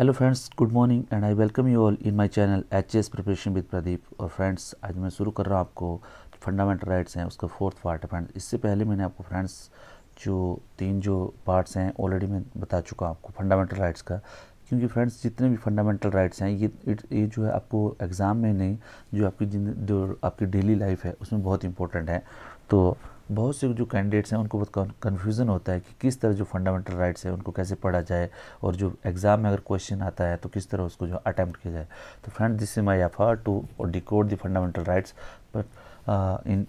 Hello friends good morning and I welcome you all in my channel H S preparation with Pradeep और friends आज मैं शुरू कर रहा हूँ आपको फंडामेंटल राइट्स हैं उसका फोर्थ पार्ट है फ्रेंड्स इससे पहले मैंने आपको फ्रेंड्स जो तीन जो पार्ट्स हैं ऑलरेडी मैं बता चुका हूँ आपको फंडामेंटल राइट्स का क्योंकि फ्रेंड्स जितने भी फंडामेंटल राइट्स हैं ये ये जो है आपको एग्ज़ाम में नहीं जो आपकी जो आपकी डेली लाइफ है उसमें बहुत इंपॉर्टेंट है तो बहुत से जो कैंडिडेट्स हैं उनको बहुत कन्फ्यूज़न होता है कि किस तरह जो फंडामेंटल राइट्स हैं उनको कैसे पढ़ा जाए और जो एग्ज़ाम में अगर क्वेश्चन आता है तो किस तरह उसको जो अटैम्प्ट किया जाए तो friend this is my effort to decode the fundamental rights but in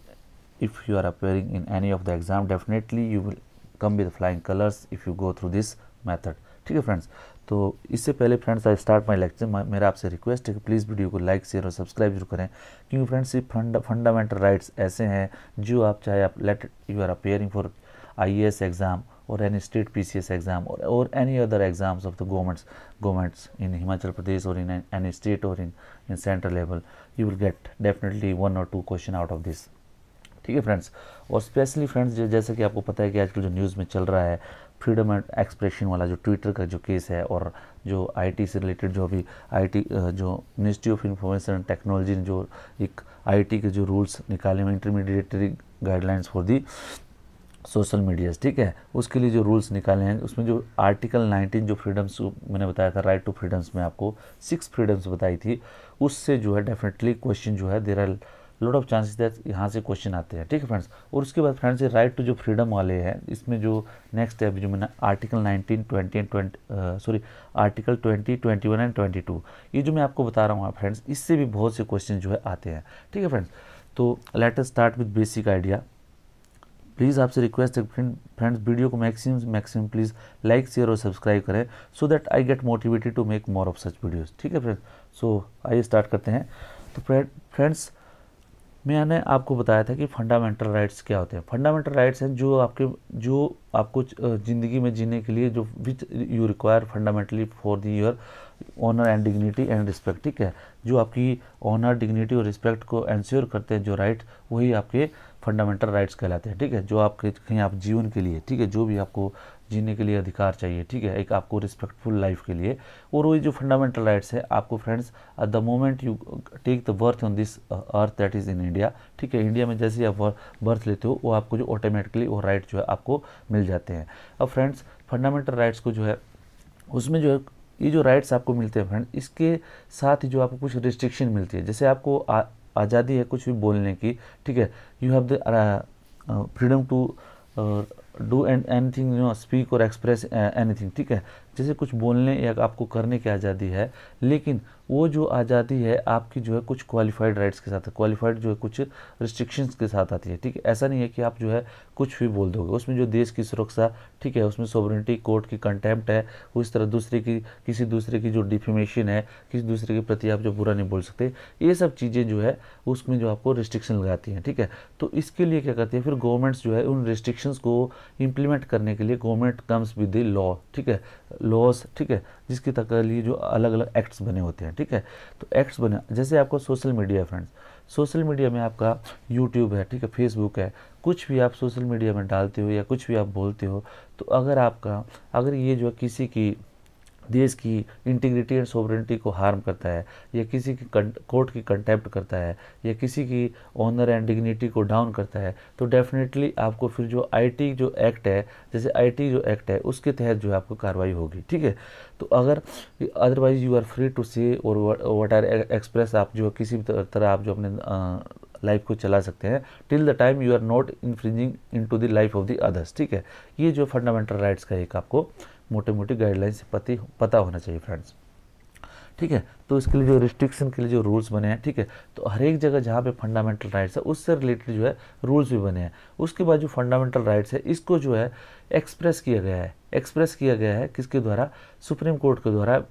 if you are appearing in any of the exam definitely you will come with flying colours if you go through this method ठीक है friends तो इससे पहले friends I start my lecture मेरा आपसे request है कि please video को लाइक शेयर और सब्सक्राइब जरूर करें क्योंकि फ्रेंड्स ये फंड फंडामेंटल राइट्स ऐसे हैं जो आप चाहे आप let you are appearing for I exam और any state P C S exam और और any other exams of the governments governments in Himachal Pradesh और इन एनी स्टेट और in in central level you will get definitely one और two question out of this ठीक है friends और specially friends जैसे कि आपको पता है कि आजकल जो न्यूज़ में चल रहा है फ्रीडम एंड एक्सप्रेशन वाला जो ट्विटर का जो केस है और जो आईटी से रिलेटेड जो अभी आईटी जो ministry of information and technology ने जो एक आईटी के जो रूल्स निकाले हुए intermediary guidelines for the social medias ठीक है उसके लिए जो रूल्स निकाले हैं उसमें जो आर्टिकल 19 जो फ्रीडम्स मैंने बताया था राइट टू फ्रीडम्स में आपको सिक्स फ्रीडम्स बताई थी उससे जो है डेफिनेटली क्वेश्चन जो है there are lot of chances that यहाँ से क्वेश्चन आते हैं ठीक है फ्रेंड्स और उसके बाद फ्रेंड्स ये राइट टू जो फ्रीडम वाले हैं इसमें जो नेक्स्ट है जो मैंने article nineteen twenty and twenty sorry article twenty twenty one and twenty two ये जो मैं आपको बता रहा हूँ फ्रेंड्स इससे भी बहुत से क्वेश्चन जो है आते हैं ठीक है फ्रेंड्स तो let us start with basic idea please आपसे रिक्वेस्ट है फ्रेंड्स वीडियो को maximum maximum please like share और सब्सक्राइब करें so that I get motivated to make more of such videos ठीक है फ्रेंड्स सो आइए स्टार्ट करते हैं तो फ्रेंड्स मैंने आपको बताया था कि फंडामेंटल राइट्स क्या होते हैं फंडामेंटल राइट्स हैं जो आपके जो आपको ज़िंदगी में जीने के लिए जो which you require fundamentally for the your honour and dignity and respect ठीक है जो आपकी ऑनर डिग्निटी और रिस्पेक्ट को एंश्योर करते हैं जो राइट वही आपके फंडामेंटल राइट्स कहलाते हैं ठीक है जो आपके कहीं आप जीवन के लिए ठीक है जो भी आपको जीने के लिए अधिकार चाहिए ठीक है एक आपको रिस्पेक्टफुल लाइफ के लिए और वही जो फंडामेंटल राइट्स है आपको friends at the moment you take the birth on this earth that is in India ठीक है इंडिया में जैसे ही आप बर्थ लेते हो वो आपको जो ऑटोमेटिकली वो राइट जो है आपको मिल जाते हैं अब फ्रेंड्स फंडामेंटल राइट्स को जो है उसमें जो है ये जो राइट्स आपको मिलते हैं फ्रेंड इसके साथ ही जो आपको कुछ रिस्ट्रिक्शन मिलती है जैसे आपको आज़ादी है कुछ भी बोलने की ठीक है you have the freedom to do and anything you know speak और एक्सप्रेस एनी थिंग ठीक है जैसे कुछ बोलने या आपको करने की आज़ादी है लेकिन वो जो आज़ादी है आपकी जो है कुछ क्वालिफाइड राइट्स के साथ क्वालिफाइड जो है कुछ रिस्ट्रिक्शंस के साथ आती है ठीक है ऐसा नहीं है कि आप जो है कुछ भी बोल दोगे उसमें जो देश की सुरक्षा ठीक है उसमें सोवरेंटी कोर्ट की कंटेम्प्ट है उस तरह दूसरे की किसी दूसरे की जो डिफिमेशन है किसी दूसरे के प्रति आप जो बुरा नहीं बोल सकते ये सब चीज़ें जो है उसमें जो आपको रिस्ट्रिक्शन लगाती हैं ठीक है तो इसके लिए क्या करती है फिर गवर्नमेंट्स जो है उन रिस्ट्रिक्शंस को इम्प्लीमेंट करने के लिए government comes with the law ठीक है लॉस ठीक है जिसकी तक लिए जो अलग अलग एक्ट्स बने होते हैं ठीक है तो एक्ट्स बने जैसे आपको social media friends social media में आपका यूट्यूब है ठीक है फेसबुक है कुछ भी आप सोशल मीडिया में डालते हो या कुछ भी आप बोलते हो तो अगर आपका अगर ये जो किसी की देश की इंटीग्रिटी एंड सोवरेंटी को हार्म करता है या किसी की कोर्ट की कंटेप्ट करता है या किसी की ऑनर एंड डिग्निटी को डाउन करता है तो डेफिनेटली आपको फिर जो आईटी जो एक्ट है जैसे आईटी जो एक्ट है उसके तहत जो है आपको कार्रवाई होगी ठीक है तो अगर otherwise you are free to say और वट आर एक्सप्रेस आप जो किसी भी तरह आप जो अपने लाइफ को चला सकते हैं till the time you are not infringing into the life of the others ठीक है ये जो फंडामेंटल राइट्स का एक आपको मोटे मोटी गाइडलाइन से पति पता होना चाहिए फ्रेंड्स ठीक है तो इसके लिए जो रिस्ट्रिक्शन के लिए जो रूल्स बने हैं ठीक है तो हर एक जगह जहाँ पे फंडामेंटल राइट्स है उससे रिलेटेड जो है रूल्स भी बने हैं उसके बाद जो फंडामेंटल राइट्स है इसको जो है एक्सप्रेस किया गया है एक्सप्रेस किया गया है किसके द्वारा सुप्रीम कोर्ट के द्वारा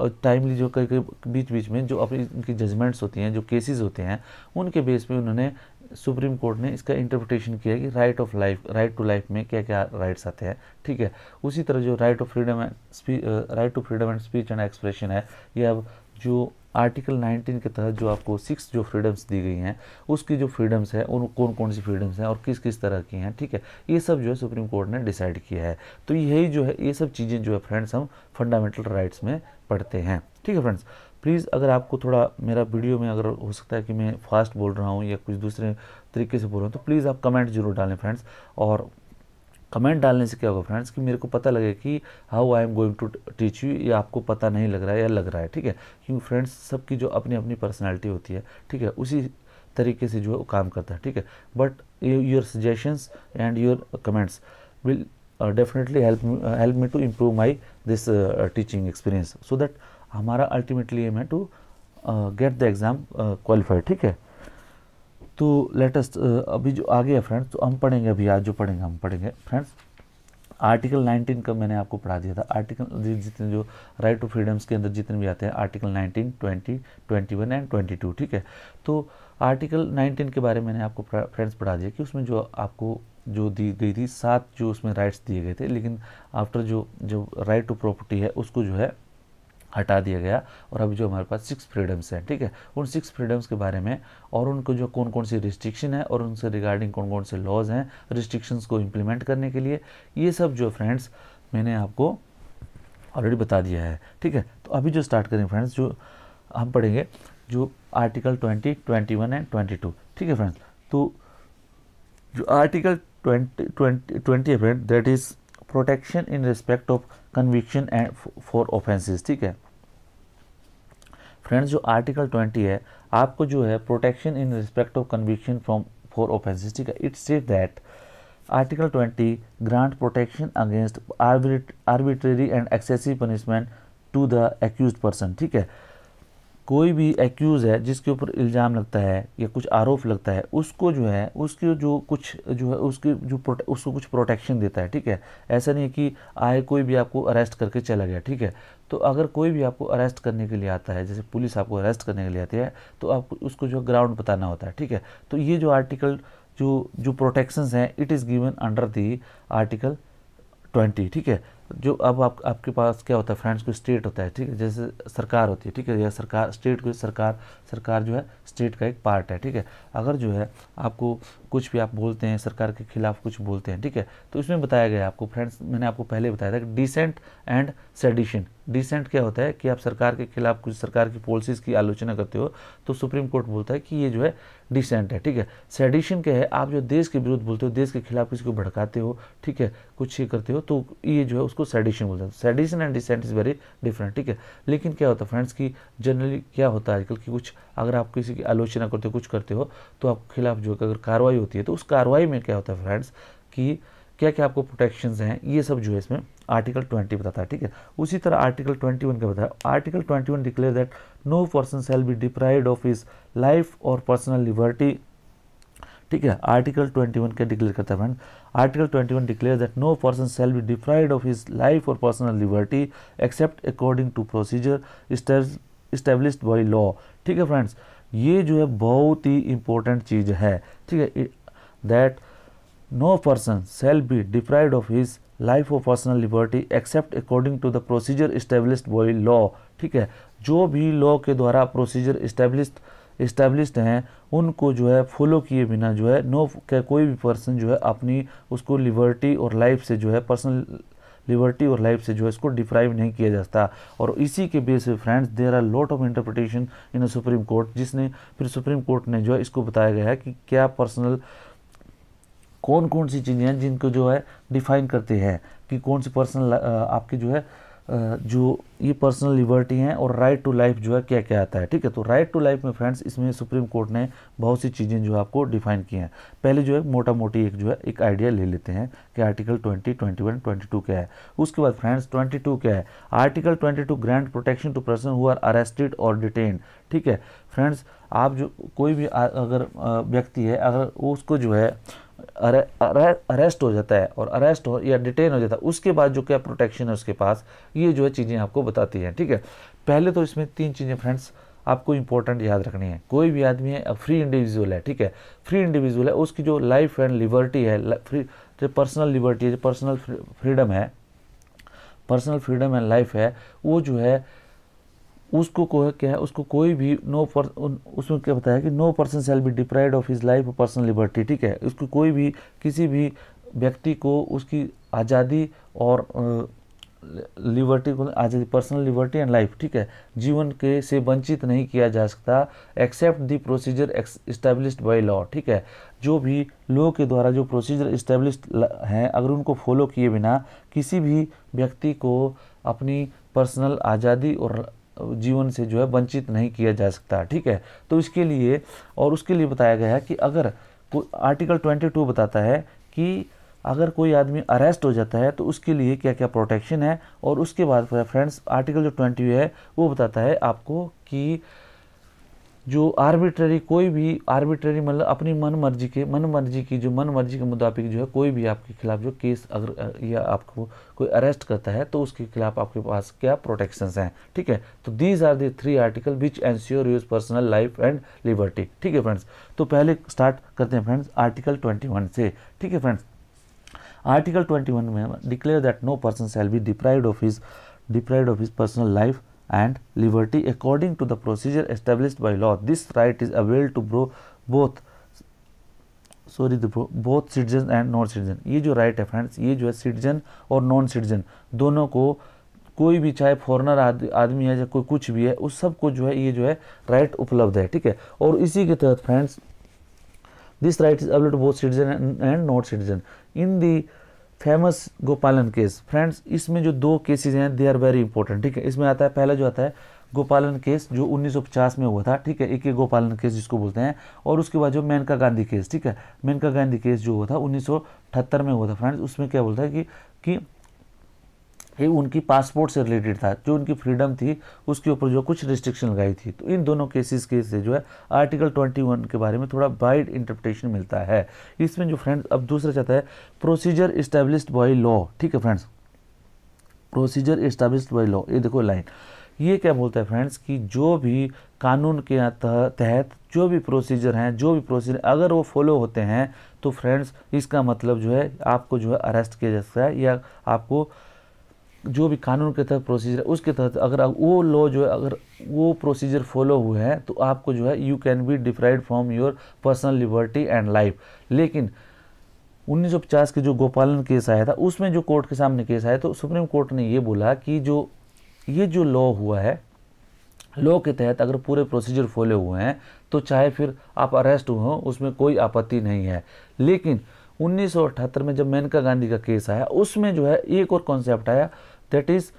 और टाइमली जो कई कई बीच बीच में जो अपनी इनकी जजमेंट्स होती हैं जो केसेस होते हैं उनके बेस पे उन्होंने सुप्रीम कोर्ट ने इसका इंटरप्रिटेशन किया है कि right of life right to life में क्या क्या राइट्स आते हैं ठीक है उसी तरह जो right of freedom and right to freedom and speech and expression है ये अब जो आर्टिकल 19 के तहत जो आपको सिक्स जो फ्रीडम्स दी गई हैं उसकी जो फ्रीडम्स हैं उन कौन कौन सी फ्रीडम्स हैं और किस किस तरह की हैं ठीक है ये सब जो है सुप्रीम कोर्ट ने डिसाइड किया है तो यही जो है ये सब चीज़ें जो है फ्रेंड्स हम फंडामेंटल राइट्स में पढ़ते हैं ठीक है फ्रेंड्स प्लीज़ अगर आपको थोड़ा मेरा वीडियो में अगर हो सकता है कि मैं फास्ट बोल रहा हूँ या कुछ दूसरे तरीके से बोल रहा हूँ तो प्लीज़ आप कमेंट जरूर डालें फ्रेंड्स और कमेंट डालने से क्या होगा फ्रेंड्स कि मेरे को पता लगे कि how I am going to teach you ये आपको पता नहीं लग रहा है या लग रहा है ठीक है क्योंकि फ्रेंड्स सबकी जो अपनी अपनी पर्सनैलिटी होती है ठीक है उसी तरीके से जो काम करता है ठीक है but your suggestions and your comments will definitely help help me to improve my this teaching experience so that हमारा अल्टीमेटली एम है to get the exam qualified ठीक है तो लेटेस्ट uh, अभी जो आगे है फ्रेंड्स तो हम पढ़ेंगे अभी आज जो पढ़ेंगे हम पढ़ेंगे फ्रेंड्स आर्टिकल 19 का मैंने आपको पढ़ा दिया था आर्टिकल जितने जो राइट टू फ्रीडम्स के अंदर जितने भी आते हैं आर्टिकल 19, 20, 21 एंड 22 ठीक है तो आर्टिकल 19 के बारे में मैंने आपको फ्रेंड्स पढ़ा दिया कि उसमें जो आपको जो दी गई थी सात जो उसमें राइट्स दिए गए थे लेकिन आफ्टर जो जो राइट टू प्रॉपर्टी है उसको जो है हटा दिया गया और अभी जो हमारे पास सिक्स फ्रीडम्स हैं ठीक है उन सिक्स फ्रीडम्स के बारे में और उनको जो कौन कौन सी रिस्ट्रिक्शन है और उनसे रिगार्डिंग कौन कौन से लॉज हैं रिस्ट्रिक्शंस को इम्प्लीमेंट करने के लिए ये सब जो फ्रेंड्स मैंने आपको ऑलरेडी बता दिया है ठीक है तो अभी जो स्टार्ट करें फ्रेंड्स जो हम पढ़ेंगे जो article twenty twenty one and twenty two ठीक है फ्रेंड्स तो जो आर्टिकल ट्वेंटी ट्वेंटी है friend that is protection in respect of conviction and for offences ठीक है फ्रेंड्स जो आर्टिकल ट्वेंटी है आपको जो है protection in respect of conviction from for offences ठीक है it set that article twenty grant protection against arbitrary and excessive punishment to the accuse person ठीक है कोई भी एक्यूज़ है जिसके ऊपर इल्ज़ाम लगता है या कुछ आरोप लगता है उसको जो है उसके जो कुछ जो है उसके जो उसको कुछ प्रोटेक्शन देता है ठीक है ऐसा नहीं है कि आए कोई भी आपको अरेस्ट करके चला गया ठीक है तो अगर कोई भी आपको अरेस्ट करने के लिए आता है जैसे पुलिस आपको अरेस्ट करने के लिए आती है तो आपको उसको जो ग्राउंड बताना होता है ठीक है तो ये जो आर्टिकल जो जो प्रोटेक्शंस हैं it is given under the article twenty ठीक है जो अब आप आपके पास क्या होता है फ्रेंड्स कोई स्टेट होता है ठीक है जैसे सरकार होती है ठीक है या सरकार स्टेट कोई सरकार सरकार जो है स्टेट का एक पार्ट है ठीक है अगर जो है आपको कुछ भी आप बोलते हैं सरकार के खिलाफ कुछ बोलते हैं ठीक है तो इसमें बताया गया आपको फ्रेंड्स मैंने आपको पहले बताया था कि डिसेंट एंड सेडिशन डिसेंट क्या होता है कि आप सरकार के खिलाफ कुछ सरकार की पॉलिसीज़ की आलोचना करते हो तो सुप्रीम कोर्ट बोलता है कि ये जो है डिसेंट है ठीक है सेडिशन क्या है आप जो देश के विरुद्ध बोलते हो देश के खिलाफ किसी को भड़काते हो ठीक है कुछ ये करते हो तो ये जो है उसको सेडिशन बोलते हैं sedition and dissent is very different ठीक है लेकिन क्या होता है फ्रेंड्स की जनरली क्या होता है आजकल कि कुछ अगर आप किसी की आलोचना करते हो कुछ करते हो तो आपके खिलाफ जो है अगर कार्रवाई कार्रवाई होती है तो उस कार्रवाई में क्या होता है फ्रेंड्स कि क्या क्या आपको प्रोटेक्शन हैं ये सब जो है इसमें आर्टिकल 20 बताता है ठीक है उसी तरह आर्टिकल 21 का बताया article 21 declare that no person shall be deprived of his life और पर्सनल लिबर्टी ठीक है आर्टिकल 21 क्या डिक्लेयर करता है friend article 21 declare that no person shall be deprived of his life और personal liberty except according to procedure established by law ठीक है friends ये जो है बहुत ही इम्पोर्टेंट चीज़ है ठीक है that no person shall be deprived of his life of personal liberty except according to the procedure establish by law ठीक है जो भी लॉ के द्वारा प्रोसीजर इस्टेब्लिश इस्टेब्लिश हैं उनको जो है फॉलो किए बिना जो है नो no, कोई भी पर्सन जो है अपनी उसको लिबर्टी और लाइफ से जो है पर्सनल लिबर्टी और लाइफ से जो है इसको डिप्राइव नहीं किया जाता और इसी के base friends there are lot of interpretation in supreme court जिसने फिर सुप्रीम कोर्ट ने जो है इसको बताया गया है कि क्या पर्सनल कौन कौन सी चीज़ें हैं जिनको जो है डिफाइन करते हैं कि कौन सी पर्सनल आपकी जो है जो ये पर्सनल लिबर्टी हैं और राइट टू लाइफ जो है क्या क्या आता है ठीक है तो राइट टू लाइफ में फ्रेंड्स इसमें सुप्रीम कोर्ट ने बहुत सी चीज़ें जो आपको डिफाइन की हैं पहले जो है मोटा मोटी एक जो है एक आइडिया ले लेते हैं कि आर्टिकल 20, 21, 22 क्या है उसके बाद फ्रेंड्स 22 क्या है article 22 grant protection to person who are arrested और डिटेन ठीक है फ्रेंड्स आप जो कोई भी अगर व्यक्ति है अगर उसको जो है अरे, अरे, अरेस्ट हो जाता है और अरेस्ट हो या डिटेन हो जाता है उसके बाद जो क्या प्रोटेक्शन है उसके पास ये जो है चीज़ें आपको बताती हैं ठीक है पहले तो इसमें तीन चीज़ें फ्रेंड्स आपको इंपॉर्टेंट याद रखनी है कोई भी आदमी है फ्री इंडिविजुअल है ठीक है फ्री इंडिविजुअल है उसकी जो लाइफ एंड लिबर्टी है फ्री जो पर्सनल लिबर्टी है जो पर्सनल फ्रीडम है पर्सनल फ्रीडम एंड लाइफ है वो जो है उसको को क्या है उसको कोई भी नो पर उसमें क्या बताया कि no person shall be deprived of his life personal liberty ठीक है उसको कोई भी किसी भी व्यक्ति को उसकी आज़ादी और लिबर्टी को आज़ादी पर्सनल लिबर्टी एंड लाइफ ठीक है जीवन के से वंचित नहीं किया जा सकता except the procedure establish by law ठीक है जो भी लॉ के द्वारा जो प्रोसीजर इस्टेब्लिश हैं अगर उनको फॉलो किए बिना किसी भी व्यक्ति को अपनी पर्सनल आज़ादी और जीवन से जो है वंचित नहीं किया जा सकता ठीक है तो इसके लिए और उसके लिए बताया गया है कि अगर आर्टिकल 22 बताता है कि अगर कोई आदमी अरेस्ट हो जाता है तो उसके लिए क्या क्या प्रोटेक्शन है और उसके बाद फ्रेंड्स आर्टिकल जो ट्वेंटी है वो बताता है आपको कि जो आर्बिट्ररी कोई भी आर्बिट्ररी मतलब अपनी मन मर्जी के मन मर्जी की जो मन मर्जी के मुताबिक जो है कोई भी आपके खिलाफ जो केस अगर या आपको कोई अरेस्ट करता है तो उसके खिलाफ आपके पास क्या प्रोटेक्शंस हैं ठीक है तो these are the three article which ensures personal life and liberty ठीक है फ्रेंड्स तो पहले स्टार्ट करते हैं फ्रेंड्स आर्टिकल ट्वेंटी वन से ठीक है फ्रेंड्स आर्टिकल ट्वेंटी वन में declare that no person shall be deprived of his deprived of his personal life and liberty according to the procedure established by law. This right is available to bro, both sorry both citizen and non citizen ये जो right है friends ये जो है citizen और non citizen दोनों को कोई भी चाहे फॉरनर आदमी है या कोई कुछ भी है उस सब को जो है ये जो है राइट उपलब्ध है ठीक है और इसी के तहत friends this right is available to both citizen and non citizen in the famous Gopalan case friends इसमें जो दो केसेज हैं दे आर वेरी इंपॉर्टेंट ठीक है इसमें आता है पहला जो आता है गोपालन केस जो 1950 में हुआ था ठीक है एक एक गोपालन केस जिसको बोलते हैं और उसके बाद जो मेनका गांधी केस ठीक है मेनका गांधी केस जो हुआ था 1978 में हुआ था फ्रेंड्स उसमें क्या बोलता है कि कि ही उनकी पासपोर्ट से रिलेटेड था जो उनकी फ्रीडम थी उसके ऊपर जो कुछ रिस्ट्रिक्शन लगाई थी तो इन दोनों केसेस के से जो है आर्टिकल 21 के बारे में थोड़ा वाइड इंटरप्रिटेशन मिलता है इसमें जो फ्रेंड्स अब दूसरा चाहता है प्रोसीजर इस्टेब्लिश्ड बाई लॉ ठीक है friends procedure established by law ये देखो लाइन ये क्या बोलता है फ्रेंड्स कि जो भी कानून के तहत जो भी प्रोसीजर हैं जो भी प्रोसीजर अगर वो फॉलो होते हैं तो फ्रेंड्स इसका मतलब जो है आपको जो है अरेस्ट किया जा सकता है या आपको जो भी कानून के तहत प्रोसीजर है उसके तहत अगर वो लॉ जो है अगर वो प्रोसीजर फॉलो हुए हैं तो आपको जो है you can be deprived from your personal liberty and life लेकिन 1950 के जो गोपालन केस आया था उसमें जो कोर्ट के सामने केस आया तो सुप्रीम कोर्ट ने ये बोला कि जो ये जो लॉ हुआ है लॉ के तहत अगर पूरे प्रोसीजर फॉलो हुए हैं तो चाहे फिर आप अरेस्ट हुए हों उसमें कोई आपत्ति नहीं है लेकिन उन्नीस में जब मेनका गांधी का केस आया उसमें जो है एक और कॉन्सेप्ट आया that is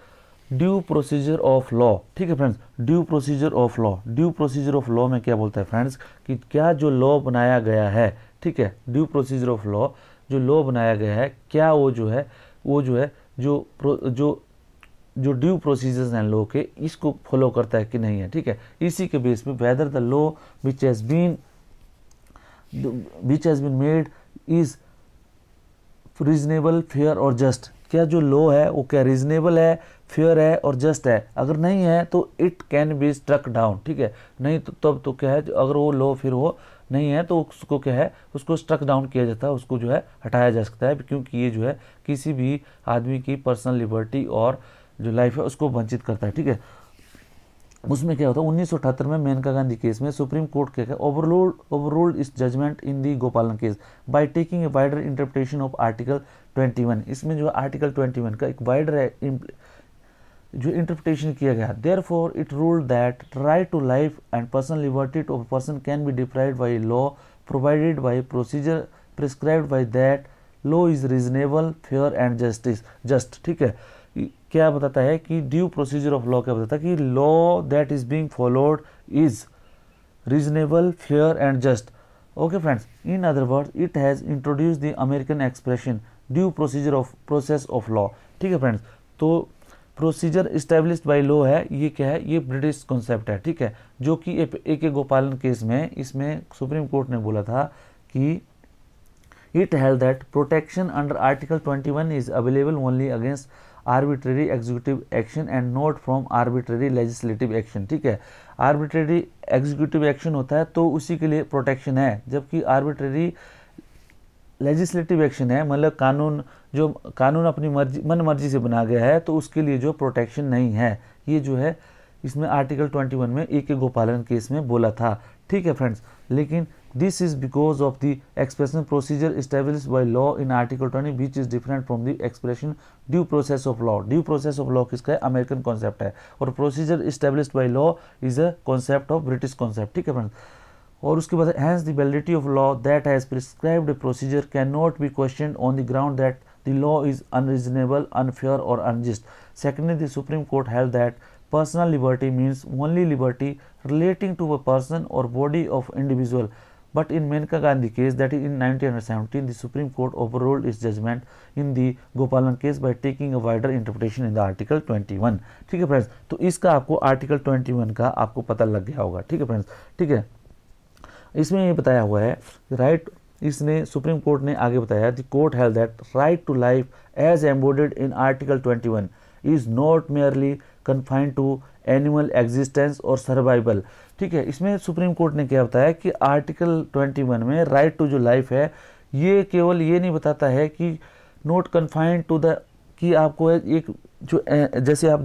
due procedure of law ठीक है friends due procedure of law due procedure of law में क्या बोलता है फ्रेंड्स कि क्या जो लॉ बनाया गया है ठीक है ड्यू प्रोसीजर ऑफ लॉ जो लॉ बनाया गया है क्या वो जो है वो जो है जो जो जो ड्यू प्रोसीजर्स हैं लॉ के इसको फॉलो करता है कि नहीं है ठीक है इसी के बेस पे whether the law which has been which has been made is reasonable fair और जस्ट क्या जो लॉ है वो क्या रीजनेबल है फेयर है और जस्ट है अगर नहीं है तो it can be struck down ठीक है नहीं तो तब तो क्या है अगर वो लॉ फिर वो नहीं है तो उसको क्या है उसको स्ट्रक डाउन किया जाता है उसको जो है हटाया जा सकता है क्योंकि ये जो है किसी भी आदमी की पर्सनल लिबर्टी और जो लाइफ है उसको वंचित करता है ठीक है उसमें क्या होता है उन्नीस में मेनका गांधी केस में सुप्रीम कोर्ट क्या overruled overruled its judgement in the Gopalan case by taking a wider interpretation of article 21 इसमें जो आर्टिकल 21 का एक वाइडर जो इंटरप्रिटेशन किया गया therefore it ruled that right to life and personal liberty of person can be deprived by law provided by procedure prescribe by that law is reasonable fair and justice just ठीक है क्या बताता है कि due procedure of law क्या बताता है कि law that is being followed is reasonable fair and just okay friends in other word it has introduce the American expression due procedure of process of law ठीक है friends तो procedure establish by law है ये क्या है ये British concept है ठीक है जो कि ए के गोपालन केस में इसमें सुप्रीम कोर्ट ने बोला था कि it has that protection under article 21 is available only against arbitrary executive action and not from arbitrary legislative action ठीक है आर्बिट्रेरी एग्जीक्यूटिव एक्शन होता है तो उसी के लिए प्रोटेक्शन है जबकि आर्बिट्रेरी लेजिस्लेटिव एक्शन है मतलब कानून जो कानून अपनी मर्जी मन मर्जी से बना गया है तो उसके लिए जो प्रोटेक्शन नहीं है ये जो है इसमें आर्टिकल 21 में ए के गोपालन केस में बोला था ठीक है फ्रेंड्स लेकिन This is because of the expression procedure established by law in Article 20 which is different from the expression due process of law due process of law किसका है अमेरिकन कॉन्सेप्ट है और procedure establish by law is a concept of British concept ठीक है friends और उसके बाद hence the validity of law that has prescribed procedure can not be question on the ground that the law is unreasonable unfair और unjust secondly the supreme court held that personal liberty means only liberty relating to a person or body of individual But in Menka Gandhi case, that is in 1917, the Supreme Court overruled its judgment in the Gopalan case by taking a wider interpretation in the Article 21. ठीक है friends तो इसका आपको article 21 का आपको पता लग गया होगा ठीक है फ्रेंड्स ठीक है इसमें ये बताया हुआ है राइट इसने सुप्रीम कोर्ट ने आगे बताया the court held that right to life as embodied in article 21 is not merely confined to animal existence और सर्वाइवल ठीक है इसमें सुप्रीम कोर्ट ने क्या बताया कि आर्टिकल 21 में राइट टू जो लाइफ है ये केवल ये नहीं बताता है कि नोट कन्फाइंड टू द कि आपको एक जो जैसे आप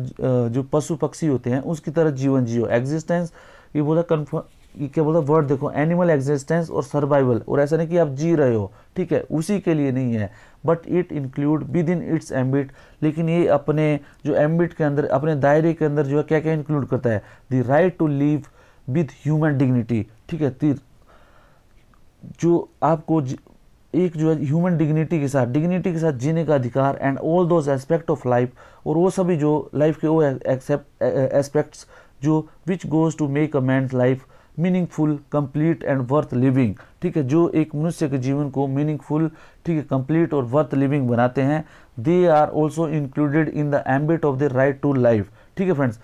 जो पशु पक्षी होते हैं उसकी तरह जीवन जियो एग्जिस्टेंस ये बोला कन्फर्म ये क्या बोला वर्ड देखो एनिमल एग्जिस्टेंस और सर्वाइवल और ऐसा नहीं कि आप जी रहे हो ठीक है उसी के लिए नहीं है but it include within its ambit लेकिन ये अपने जो एम्बिट के अंदर अपने दायरे के अंदर जो है क्या क्या इंक्लूड करता है the right to live with human dignity ठीक है तीर जो आपको एक जो है ह्यूमन डिग्निटी के साथ डिग्निटी के साथ जीने का अधिकार and all those aspect of life और वो सभी जो लाइफ के वो एक्सेप्ट एस्पेक्ट्स जो which goes to make a man life meaningful complete and worth living ठीक है जो एक मनुष्य के जीवन को मीनिंगफुल ठीक है कंप्लीट और वर्थ लिविंग बनाते हैं they are also included in the ambit of the right to life ठीक है friends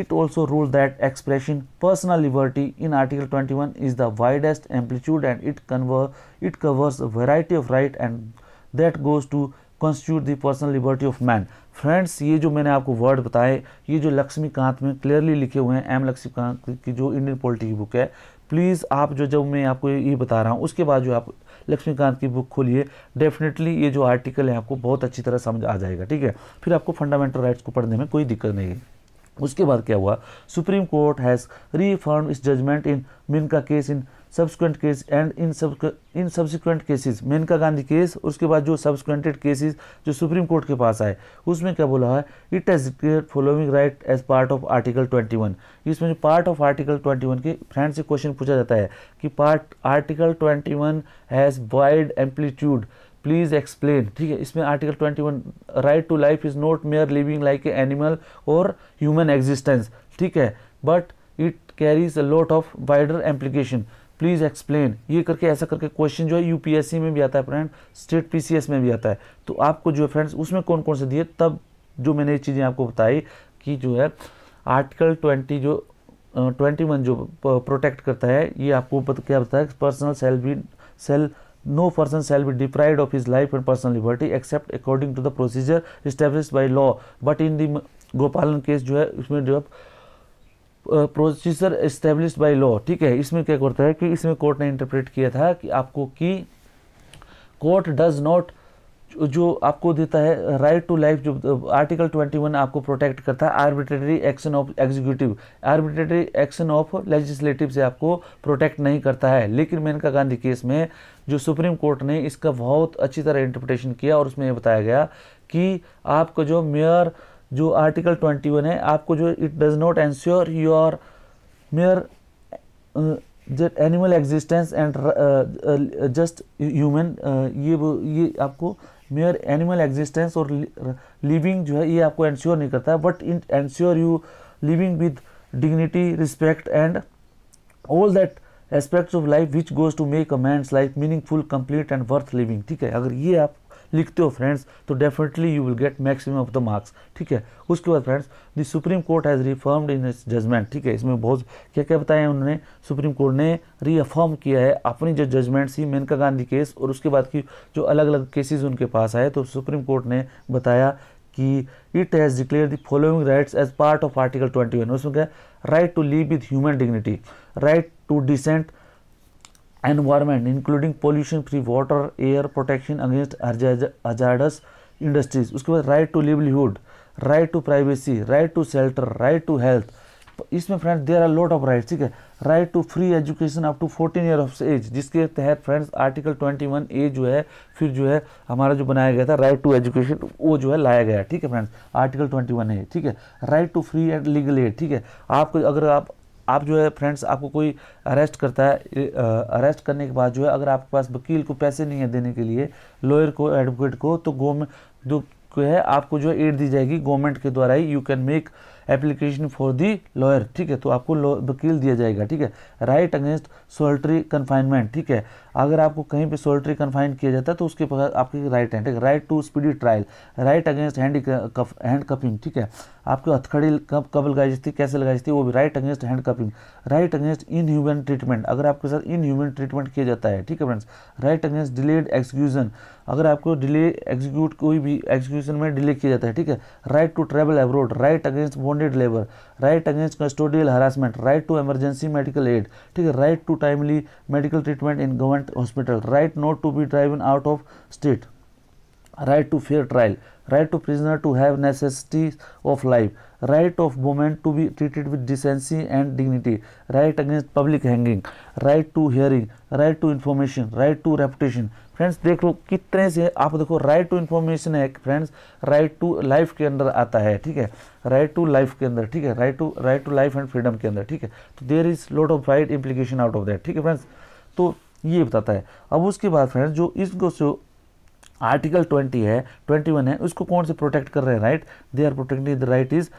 It also ruled that expression personal liberty in Article 21 is the widest amplitude and it, cover it covers a variety of right and that goes to constitute the personal liberty of man friends ये जो मैंने आपको word बताए ये जो लक्ष्मीकांत में clearly लिखे हुए हैं एम लक्ष्मीकांत की जो इंडियन पॉलिटी की बुक है प्लीज़ आप जो जब मैं आपको ये बता रहा हूँ उसके बाद जो आप लक्ष्मीकांत की बुक खोलिए डेफिनेटली ये जो आर्टिकल है आपको बहुत अच्छी तरह समझ आ जाएगा ठीक है फिर आपको फंडामेंटल राइट्स को पढ़ने में कोई दिक्कत नहीं है उसके बाद क्या हुआ supreme court has reaffirmed its judgement in Maneka case in subsequent case and in sub in subsequent cases Maneka Gandhi case उसके बाद जो सब्सिक्वेंटेड केसेस जो सुप्रीम कोर्ट के पास आए उसमें क्या बोला है it has declared following right as part of article 21 इसमें जो पार्ट ऑफ आर्टिकल 21 के फ्रेंड से क्वेश्चन पूछा जाता है कि part article 21 has wide amplitude please explain ठीक है इसमें article 21 right to life is not mere living like a animal और ह्यूमन एग्जिस्टेंस ठीक है but it carries a lot of wider implication please explain ये करके ऐसा करके क्वेश्चन जो है यूपीएससी में भी आता है फ्रेंड स्टेट पीसीएस में भी आता है तो आपको जो है फ्रेंड्स उसमें कौन कौन से दिए तब जो मैंने ये चीज़ें आपको बताई कि जो है आर्टिकल ट्वेंटी जो ट्वेंटी वन जो प्रोटेक्ट करता है ये आपको क्या बताया पर्सनल सेल भी shall no person shall be deprived of his life and personal liberty except according to the procedure established by law but in the Gopalan case जो है इसमें जो प्रोसीजर इस्टेब्लिश बाय लॉ ठीक है इसमें क्या करता है कि इसमें कोर्ट ने इंटरप्रेट किया था कि आपको कि कोर्ट डज नॉट जो आपको देता है राइट टू लाइफ जो आर्टिकल 21 आपको प्रोटेक्ट करता है arbitrary action of executive arbitrary action of legislative से आपको प्रोटेक्ट नहीं करता है लेकिन मेनका गांधी केस में जो सुप्रीम कोर्ट ने इसका बहुत अच्छी तरह इंटरप्रिटेशन किया और उसमें यह बताया गया कि आपका जो मेयर जो आर्टिकल 21 है आपको जो it does not ensure your mere just animal existence and just human ये ये आपको मेयर एनिमल एग्जिस्टेंस और लिविंग जो है ये आपको एंश्योर नहीं करता है but in ensure you living with dignity respect and all that aspects of life which goes to make a man's life meaningful complete and worth living ठीक है अगर ये आप लिखते हो फ्रेंड्स तो definitely you will gate maximum of the marks ठीक है उसके बाद friends the supreme court has reaffirmed in judgement ठीक है इसमें बहुत क्या क्या बताया उन्होंने सुप्रीम कोर्ट ने रीअफॉर्म किया है अपनी जो जजमेंट थी मेनका गांधी केस और उसके बाद की जो अलग अलग केसेज उनके पास आए तो सुप्रीम कोर्ट ने बताया कि it has declare the following rights as part of article one उसमें क्या right to live with human dignity right to decent environment including pollution free water air protection against hazardous industries उसके बाद right to livelihood right to privacy right to shelter right to health इसमें friends there are lot of right ठीक है right to free education up to fourteen year of age जिसके तहत friends article twenty one A जो है फिर जो है हमारा जो बनाया गया था राइट टू एजुकेशन वो जो है लाया गया ठीक है friends article twenty one A ठीक है right to free and legal aid ठीक है आपको अगर आप आप जो है फ्रेंड्स आपको कोई अरेस्ट करता है अरेस्ट करने के बाद जो है अगर आपके पास वकील को पैसे नहीं है देने के लिए लॉयर को एडवोकेट को तो गवर्नमेंट जो है आपको जो है एड दी जाएगी गवर्नमेंट के द्वारा ही you can make application for the lawyer ठीक है तो आपको वकील दिया जाएगा ठीक है राइट अगेंस्ट सोल्ट्री कन्फाइनमेंट ठीक है अगर आपको कहीं पे सोल्ट्री कन्फाइन किया जाता है तो उसके पास आपकी right hand right to speedy trial right against hand handcuffing ठीक है आपको हथखड़ी कब कब लगाई जाती है कैसे लगाई जाती है वो भी right against handcuffing right against inhuman treatment अगर आपके साथ इनह्यूमन ट्रीटमेंट किया जाता है ठीक है friends right against delayed execution अगर आपको डिले एक्सिक्यूट कोई भी एग्जीक्यूशन में डिले किया जाता है ठीक है right to travel abroad right against bond right against custodial harassment right to emergency medical aid ठीक right to timely medical treatment in government hospital right not to be driven out of state right to fair trial right to prisoner to have necessities of life right of woman to be treated with decency and dignity right against public hanging right to hearing right to information right to reputation friends देख लो कितने से आप देखो right to information है friends right to life के अंदर आता है ठीक है राइट टू लाइफ के अंदर ठीक है right to right to life and freedom के अंदर ठीक है तो there is lot of right implication out of that ठीक है फ्रेंड्स तो ये बताता है अब उसके बाद फ्रेंड्स जो इस आर्टिकल ट्वेंटी है ट्वेंटी वन है उसको कौन से प्रोटेक्ट कर रहे हैं right they are protecting the right is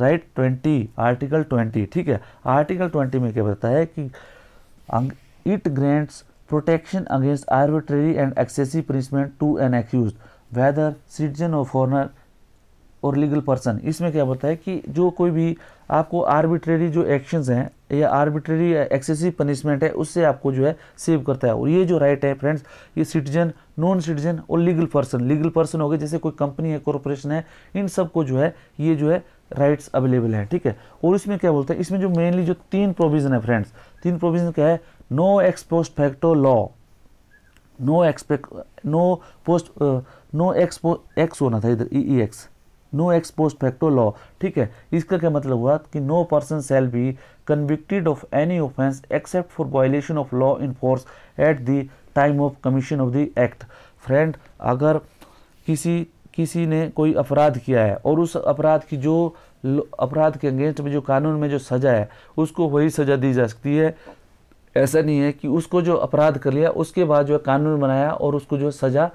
right twenty article twenty ठीक है आर्टिकल ट्वेंटी में क्या बताया है कि it grants protection against arbitrary and excessive punishment to an accused whether citizen और फॉरनर और लीगल पर्सन इसमें क्या होता है कि जो कोई भी आपको आर्बिट्रेरी जो एक्शंस हैं या आर्बिट्रेरी एक्सेसिव पनिशमेंट है उससे आपको जो है सेव करता है और ये जो राइट है फ्रेंड्स ये सिटीजन नॉन सिटीजन और लीगल पर्सन लीगल पर्सन हो गए जैसे कोई कंपनी है कॉरपोरेशन है इन सबको जो है ये जो है राइट्स अवेलेबल है ठीक है और इसमें क्या बोलते हैं इसमें जो मेनली जो तीन प्रोविज़न है फ्रेंड्स तीन प्रोविज़न क्या है no ex post facto law no expect no post no expo ex होना था इधर E e ex e no post facto law ठीक है इसका क्या मतलब हुआ कि no person shall be convicted of any offence except for violation of law in force at the time of commission of the act friend अगर किसी किसी ने कोई अपराध किया है और उस अपराध की जो अपराध के अगेंस्ट में जो कानून में जो सज़ा है उसको वही सज़ा दी जा सकती है ऐसा नहीं है कि उसको जो अपराध कर लिया उसके बाद जो है कानून बनाया और उसको जो सज़ा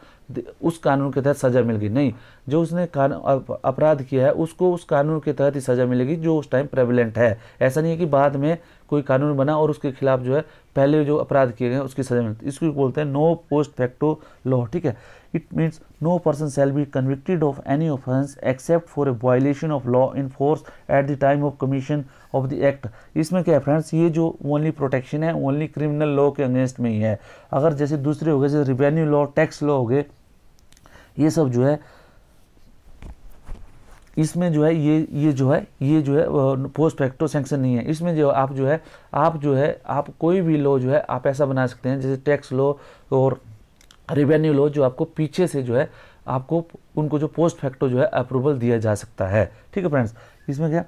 उस कानून के तहत सज़ा मिल गई नहीं जो उसने अपराध किया है उसको उस कानून के तहत ही सज़ा मिलेगी जो उस टाइम प्रेवलेंट है ऐसा नहीं है कि बाद में कोई कानून बना और उसके खिलाफ जो है पहले जो अपराध किए गए उसकी सज़ा मिलती इसको बोलते हैं नो पोस्ट फैक्टो लॉ ठीक है it means no person shall be convicted of any offence except for a violation of law in force at the time of commission of the act इसमें क्या है फ्रेंड्स ये जो only protection है only criminal law के against में ही है अगर जैसे दूसरे हो गए जैसे रिवेन्यू लॉ टैक्स लॉ हो गए ये सब जो है इसमें जो है ये ये जो है ये जो है पोस्ट फैक्टो सेंक्शन नहीं है इसमें जो आप जो है आप जो है आप कोई भी लॉ जो है आप ऐसा बना सकते हैं जैसे टैक्स लॉ और रिवेन्यू लॉ जो आपको पीछे से जो है आपको उनको जो पोस्ट फैक्टो जो है अप्रूवल दिया जा सकता है ठीक है फ्रेंड्स इसमें क्या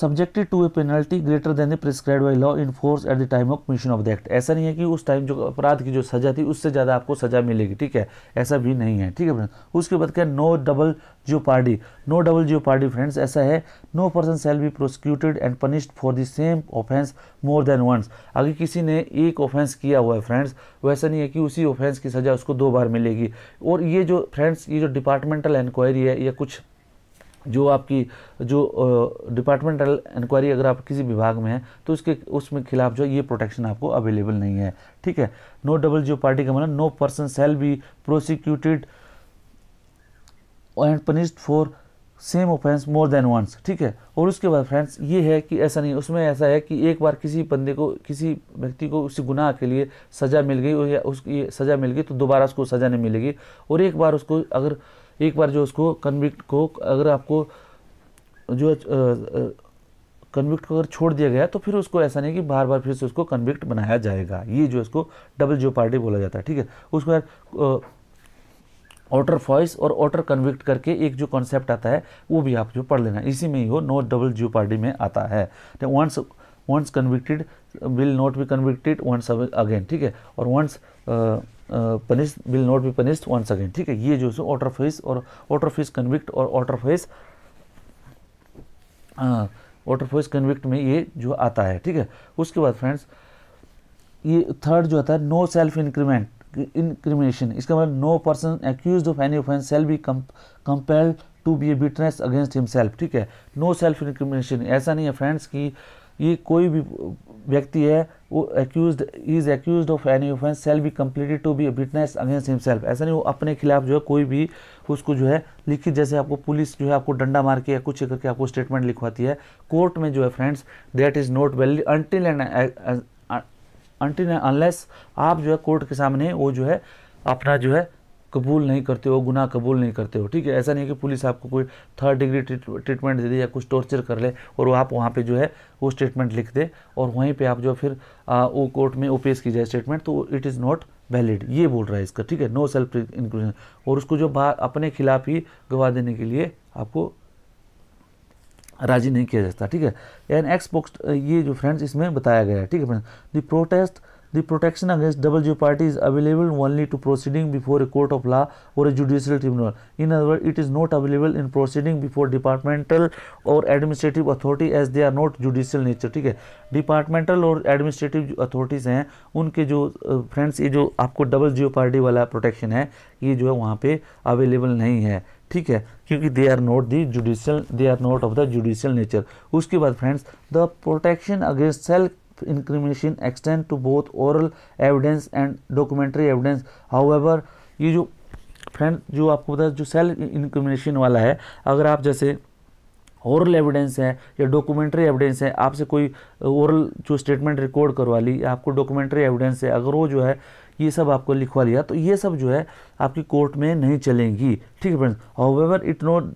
subjected to a penalty greater than the prescribe by law in force at the time of commission of the act ऐसा नहीं है कि उस टाइम जो अपराध की जो सजा थी उससे ज़्यादा आपको सजा मिलेगी ठीक है ऐसा भी नहीं है ठीक है फ्रेंड्स उसके बाद क्या no double jeopardy no double jeopardy friends ऐसा है no person shall be prosecuted and punished for the same offence more than once अगर किसी ने एक ऑफेंस किया हुआ है फ्रेंड्स वैसा नहीं है कि उसी ऑफेंस की सज़ा उसको दो बार मिलेगी और ये जो फ्रेंड्स ये जो डिपार्टमेंटल इंक्वायरी है या कुछ जो आपकी जो डिपार्टमेंटल इंक्वायरी अगर आप किसी विभाग में है तो उसके उसमें खिलाफ जो ये प्रोटेक्शन आपको अवेलेबल नहीं है ठीक है नो डबल जो पार्टी का मतलब no person shall be prosecuted and punished for same offence more than once ठीक है और उसके बाद फ्रेंड्स ये है कि ऐसा नहीं उसमें ऐसा है कि एक बार किसी बंदे को किसी व्यक्ति को उसी गुनाह के लिए सज़ा मिल गई और या उसकी सज़ा मिल गई तो दोबारा उसको सज़ा नहीं मिलेगी और एक बार उसको अगर एक बार जो उसको कन्विक्ट को अगर आपको जो कन्विक्ट को अगर छोड़ दिया गया तो फिर उसको ऐसा नहीं कि बार बार फिर से उसको कन्विक्ट बनाया जाएगा ये जो इसको डबल जो पार्टी बोला जाता है ठीक है उसके बाद ऑर्डर फॉइस और ऑर्डर कन्विक्ट करके एक जो कॉन्सेप्ट आता है वो भी आप जो पढ़ लेना इसी में ही हो नो डबल जो पार्टी में आता है once once convicted will not be convicted once again ठीक है और once punish will not be punished one second ठीक है ये जो है ऑर्डर फेस और ऑर्डर फेस कन्विक्ट और autrefois autrefois convict में ये जो आता है ठीक है उसके बाद फ्रेंड्स ये थर्ड जो आता है नो सेल्फ इंक्रीमेंट इंक्रिमिनेशन इसका मतलब no person accuse of any offence shall be compelled to be a witness against himself ठीक है नो सेल्फ इंक्रीमिनेशन ऐसा नहीं है फ्रेंड्स की ये कोई भी व्यक्ति है वो accuse is accuse of any offence shall be completed to be witness against himself ऐसा नहीं वो अपने खिलाफ जो है कोई भी उसको जो है लिखित जैसे आपको पुलिस जो है आपको डंडा मार के या कुछ करके आपको स्टेटमेंट लिखवाती है कोर्ट में जो है friends that is not valid until and until and unless आप जो है कोर्ट के सामने वो जो है अपना जो है कबूल नहीं करते हो गुनाह कबूल नहीं करते हो ठीक है ऐसा नहीं है कि पुलिस आपको कोई थर्ड डिग्री ट्रीटमेंट दे दे या कुछ टॉर्चर कर ले और आप वहाँ पे जो है वो स्टेटमेंट लिख दे और वहीं पे आप जो फिर आ, वो कोर्ट में वो पेश की जाए स्टेटमेंट तो इट इज़ नॉट वैलिड ये बोल रहा है इसका ठीक है नो सेल्फ इंक्लूजन और उसको जो अपने खिलाफ ही गवाह देने के लिए आपको राजी नहीं किया जाता ठीक है एन एक्स बॉक्स ये जो फ्रेंड्स इसमें बताया गया है ठीक है friends the protest The protection against double jeopardy is available only to proceeding before a court of law or a judicial tribunal. In other words, it is not available in proceeding before departmental or administrative authority as they are not judicial nature. ठीक है departmental और administrative authorities हैं उनके जो friends ये जो आपको double jeopardy वाला प्रोटेक्शन है ये जो है वहाँ पे अवेलेबल नहीं है ठीक है क्योंकि they are not the judicial they are not of the judicial nature उसके बाद friends the protection against self extend to to both evidence and documentary evidence however ये जो फ्रेंड जो आपको पता है जो सेल इंक्रिमिनेशन वाला है अगर आप जैसे ओरल एविडेंस है या डॉक्यूमेंट्री एविडेंस है आपसे कोई ओरल जो स्टेटमेंट रिकॉर्ड करवा ली आपको डॉक्यूमेंट्री एविडेंस है अगर वो जो है ये सब आपको लिखवा लिया तो ये सब जो है आपकी कोर्ट में नहीं चलेंगी ठीक है friends ever it note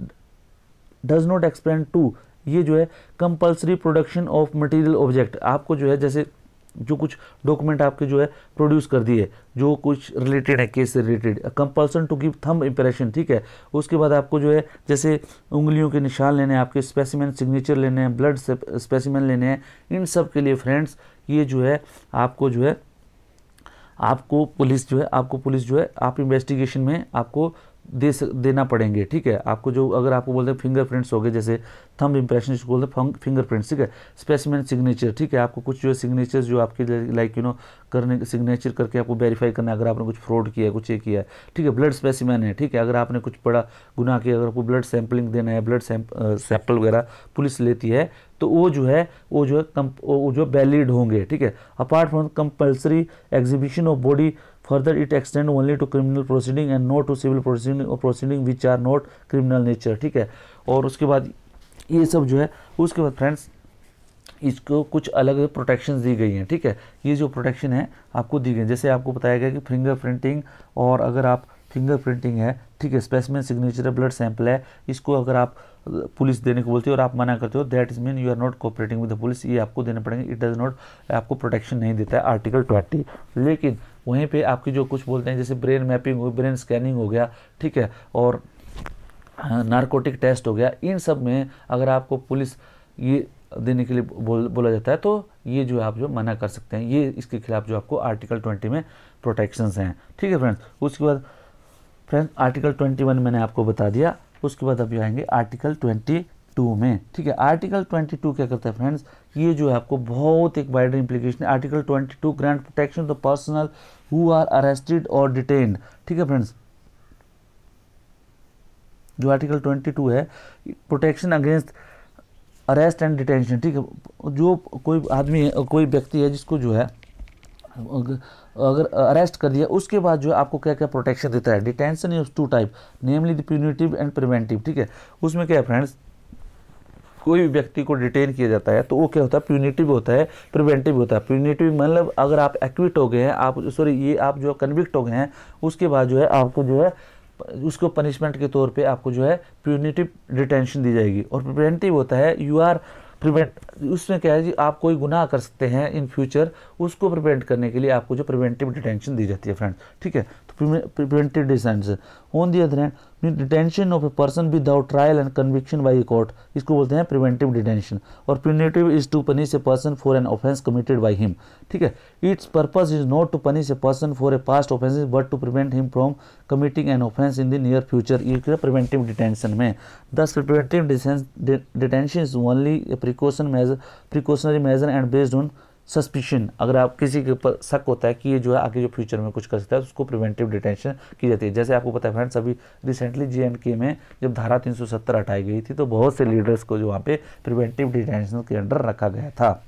does not explain to ये जो है compulsory production of material object आपको जो है जैसे जो कुछ डॉक्यूमेंट आपके जो है प्रोड्यूस कर दिए जो कुछ रिलेटेड है केस से related compulsion to give thumb impression ठीक है उसके बाद आपको जो है जैसे उंगलियों के निशान लेने हैं आपके स्पेसिमेन सिग्नेचर लेने हैं ब्लड स्पेसिमेन लेने हैं इन सब के लिए फ्रेंड्स ये जो है आपको जो है आपको पुलिस जो है आपको पुलिस जो है आप इन्वेस्टिगेशन में आपको दे देना पड़ेंगे ठीक है आपको जो अगर आपको बोलते हैं फिंगरप्रिंट्स हो गए जैसे थंब इंप्रेशन जिसको बोलते हैं फिंगरप्रिंट्स ठीक है स्पेसिमेन सिग्नेचर ठीक है आपको कुछ जो है सिग्नेचर जो आपके लाइक यू नो करने सिग्नेचर करके आपको वेरीफाई करना है अगर आपने कुछ फ्रॉड किया है कुछ ये किया है ठीक है ब्लड स्पेसिमैन है ठीक है अगर आपने कुछ बड़ा गुना किया अगर आपको ब्लड सैंपलिंग देना है ब्लड सैंपल वगैरह पुलिस लेती है तो वो जो है वो जो है वो जो वैलिड होंगे ठीक है apart from compulsory exhibition of body further it extend only to criminal proceeding and not to civil proceeding or uh, proceeding which are not criminal nature ठीक है और उसके बाद ये सब जो है उसके बाद फ्रेंड्स इसको कुछ अलग प्रोटेक्शन दी गई हैं ठीक है ये जो प्रोटेक्शन है आपको दी गई जैसे आपको बताया गया कि फिंगर प्रिंटिंग और अगर आप फिंगर प्रिंटिंग है ठीक है स्पेसमैन सिग्नेचर ब्लड सैंपल है इसको अगर आप पुलिस देने को बोलते हो और आप मना करते हो that is mean you are not cooperating with the police ये आपको देने पड़ेंगे इट डज नॉट आपको प्रोटेक्शन नहीं देता है आर्टिकल ट्वेंटी लेकिन वहीं पे आपकी जो कुछ बोलते हैं जैसे ब्रेन मैपिंग हो ब्रेन स्कैनिंग हो गया ठीक है और नारकोटिक टेस्ट हो गया इन सब में अगर आपको पुलिस ये देने के लिए बोल बोला जाता है तो ये जो आप जो मना कर सकते हैं ये इसके खिलाफ जो आपको आर्टिकल ट्वेंटी में प्रोटेक्शंस हैं ठीक है फ्रेंड्स उसके बाद फ्रेंड्स आर्टिकल ट्वेंटी वन मैंने आपको बता दिया उसके बाद अभी आएंगे आर्टिकल ट्वेंटी टू में ठीक है आर्टिकल ट्वेंटी टू क्या करता है फ्रेंड्स ये जो है आपको बहुत एक वाइडर इंप्लीकेशन है article twenty two grant protection the personal who are arrested और डिटेन्ड ठीक है फ्रेंड्स जो आर्टिकल ट्वेंटी टू है protection against arrest and detention ठीक है जो कोई आदमी है कोई व्यक्ति है जिसको जो है अगर अरेस्ट कर दिया उसके बाद जो है आपको क्या क्या प्रोटेक्शन देता है detention is two type namely the punitive and preventive ठीक है उसमें क्या है फ्रेंड्स कोई भी व्यक्ति को डिटेन किया जाता है तो वो क्या होता है प्यूनिटिव होता है प्रिवेंटिव होता है प्यूनिटिव मतलब अगर आप एक्विट हो गए हैं आप सॉरी ये आप जो कन्विक्ट हो गए हैं उसके बाद जो है आपको जो है उसको पनिशमेंट के तौर पे आपको जो है प्यूनिटिव डिटेंशन दी जाएगी और प्रिवेंटिव होता है यू आर प्रिवेंट उसमें क्या है जी आप कोई गुनाह कर सकते हैं इन फ्यूचर उसको प्रिवेंट करने के लिए आपको जो प्रिवेंटिव डिटेंशन दी जाती है फ्रेंड्स ठीक है preventive detention. On the other hand, detention of a person without trial and conviction by a court is called preventive detention. Or punitive is to punish a person for an offense committed by him. Its purpose is not to punish a person for a past offense but to prevent him from committing an offense in the near future. It is preventive detention. Thus, preventive detention is only a precautionary measure and based on suspicion अगर आप किसी के ऊपर शक होता है कि ये जो है आगे जो फ्यूचर में कुछ कर सकता है तो उसको प्रिवेंटिव डिटेंशन की जाती है जैसे आपको पता है फ्रेंड्स अभी रिसेंटली जे में जब धारा 370 हटाई गई थी तो बहुत से लीडर्स को जो वहाँ पे प्रिवेंटिव डिटेंशन के अंडर रखा गया था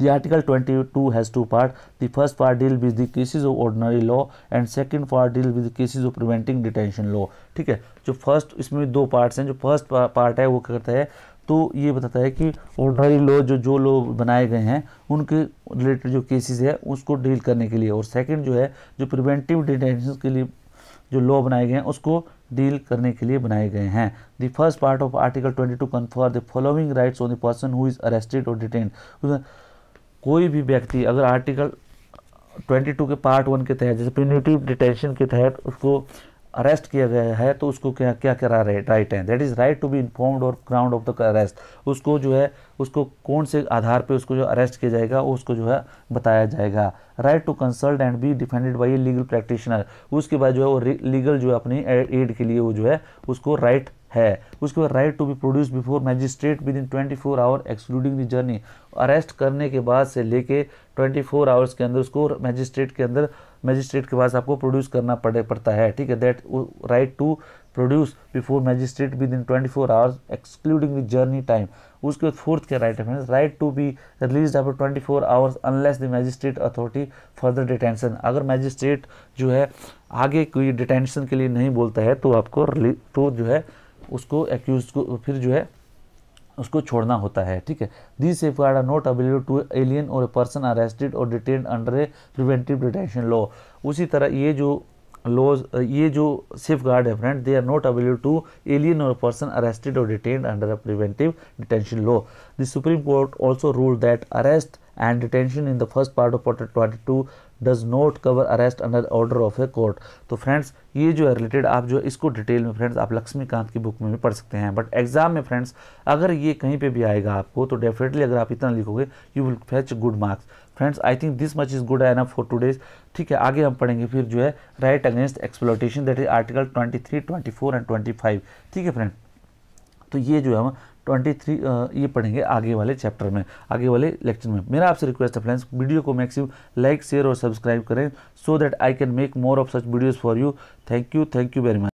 The article 22 has two parts. The first part deal with the cases of ordinary law and second part deal with the cases of preventing detention law. ठीक है जो फर्स्ट इसमें दो पार्ट्स हैं जो फर्स्ट पार्ट है वो करता है तो ये बताता है कि ऑर्डनरी लॉ जो जो लॉ बनाए गए हैं उनके रिलेटेड जो केसेस है उसको डील करने के लिए और सेकंड जो है जो प्रिवेंटिव डिटेंशन के लिए जो लॉ बनाए गए हैं उसको डील करने के लिए बनाए गए हैं the first part of article 22 to confer the following rights on the person who is arrested और डिटेन कोई भी व्यक्ति अगर आर्टिकल 22 के पार्ट वन के तहत जैसे प्रिवेंटिव डिटेंशन के तहत उसको अरेस्ट किया गया है तो उसको क्या क्या करा रहे राइट है that is right to be informed और ग्राउंड ऑफ द अरेस्ट उसको जो है उसको कौन से आधार पे उसको जो अरेस्ट किया जाएगा उसको जो है बताया जाएगा right to consult and be defended by a legal practitioner उसके बाद जो है वो लीगल जो है अपनी एड के लिए वो जो है उसको राइट right है उसके बाद right to be produce before magistrate within twenty four hour excluding the journey arrest करने के बाद से लेके ट्वेंटी फोर आवर्स के अंदर उसको मैजिस्ट्रेट के अंदर मजिस्ट्रेट के पास आपको प्रोड्यूस करना पड़े पड़ता है ठीक है that right to produce before magistrate within twenty four hours excluding the journey time उसके बाद फोर्थ क्या राइट है right to be release after twenty four hours unless the magistrate authority further detention अगर magistrate जो है आगे कोई detention के लिए नहीं बोलता है तो आपको तो जो है उसको एक्यूज को फिर जो है उसको छोड़ना होता है ठीक है the safeguard are not available to alien और ए पर्सन अरेस्टेड और detain under a preventive detention law उसी तरह ये जो लॉज ये जो सेफ गार्ड है friend they are not available to alien और पर्सन अरेस्टेड और detain under a preventive detention law the supreme court also rule that arrest and detention in the first part of twenty two does not cover arrest under order of a court तो friends ये जो है related आप जो इसको detail में friends आप लक्ष्मीकांत की बुक में भी पढ़ सकते हैं बट एग्जाम में फ्रेंड्स अगर ये कहीं पे भी आएगा आपको तो डेफिनेटली अगर आप इतना लिखोगे you will fetch good marks friends I think this much is good enough for two days ठीक है आगे हम पढ़ेंगे फिर जो है right against exploitation that is article twenty three twenty four and twenty five ठीक है फ्रेंड तो ये जो है हम ट्वेंटी थ्री ये पढ़ेंगे आगे वाले चैप्टर में आगे वाले लेक्चर में मेरा आपसे रिक्वेस्ट है फ्रेंड्स वीडियो को मैक्सिम लाइक शेयर और सब्सक्राइब करें so that I can make more of such videos for you thank you thank you very much